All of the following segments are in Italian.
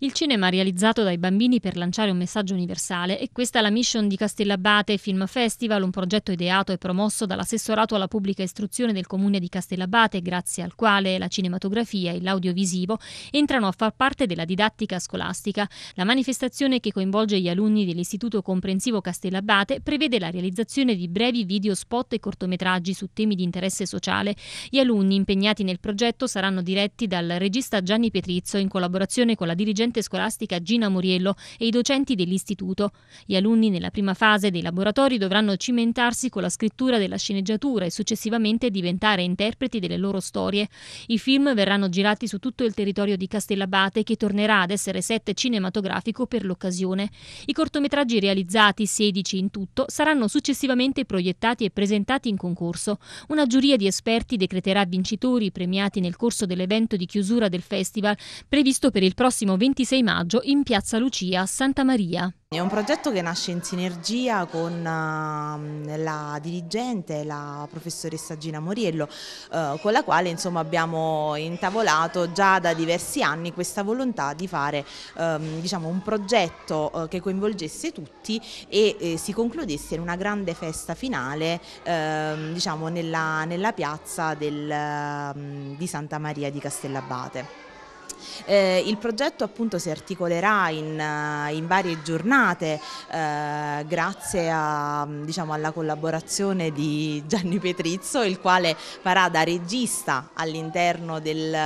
Il cinema realizzato dai bambini per lanciare un messaggio universale è questa la mission di Castellabate Film Festival, un progetto ideato e promosso dall'assessorato alla pubblica istruzione del comune di Castellabate, grazie al quale la cinematografia e l'audiovisivo entrano a far parte della didattica scolastica. La manifestazione che coinvolge gli alunni dell'Istituto Comprensivo Castellabate prevede la realizzazione di brevi video spot e cortometraggi su temi di interesse sociale. Gli alunni impegnati nel progetto saranno diretti dal regista Gianni Petrizzo in collaborazione con la dirigenza dirigente scolastica Gina Muriello e i docenti dell'istituto. Gli alunni nella prima fase dei laboratori dovranno cimentarsi con la scrittura della sceneggiatura e successivamente diventare interpreti delle loro storie. I film verranno girati su tutto il territorio di Castellabate che tornerà ad essere set cinematografico per l'occasione. I cortometraggi realizzati, 16 in tutto, saranno successivamente proiettati e presentati in concorso. Una giuria di esperti decreterà vincitori premiati nel corso dell'evento di chiusura del festival previsto per il prossimo 20 26 maggio in Piazza Lucia a Santa Maria. È un progetto che nasce in sinergia con ehm, la dirigente, la professoressa Gina Moriello, eh, con la quale insomma, abbiamo intavolato già da diversi anni questa volontà di fare ehm, diciamo, un progetto eh, che coinvolgesse tutti e eh, si concludesse in una grande festa finale ehm, diciamo, nella, nella, piazza del, di Santa Maria di Castellabate. Eh, il progetto appunto si articolerà in, eh, in varie giornate eh, grazie a, diciamo, alla collaborazione di Gianni Petrizzo il quale farà da regista all'interno del,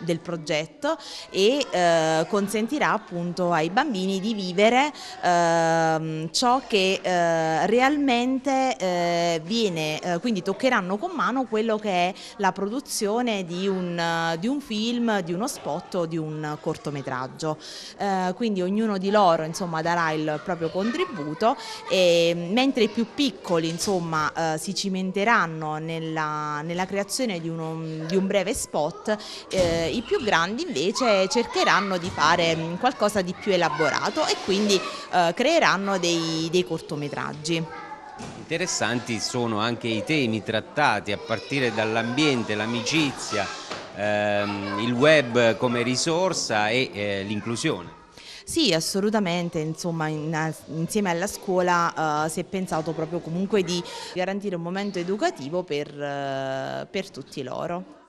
del, progetto e eh, consentirà appunto ai bambini di vivere ehm, ciò che eh, realmente eh, viene, quindi toccheranno con mano quello che è la produzione di un, di un film, di uno spot progetto di un cortometraggio. Eh, quindi ognuno di loro insomma, darà il proprio contributo e mentre i più piccoli insomma, eh, si cimenteranno nella, nella creazione di, uno, di, un breve spot, eh, i più grandi invece cercheranno di fare mm, qualcosa di più elaborato e quindi eh, creeranno dei, dei cortometraggi. Interessanti sono anche i temi trattati a partire dall'ambiente, l'amicizia, ehm, il web come risorsa e eh, l'inclusione. Sì, assolutamente, insomma in, insieme alla scuola uh, si è pensato proprio comunque di garantire un momento educativo per, uh, per tutti loro.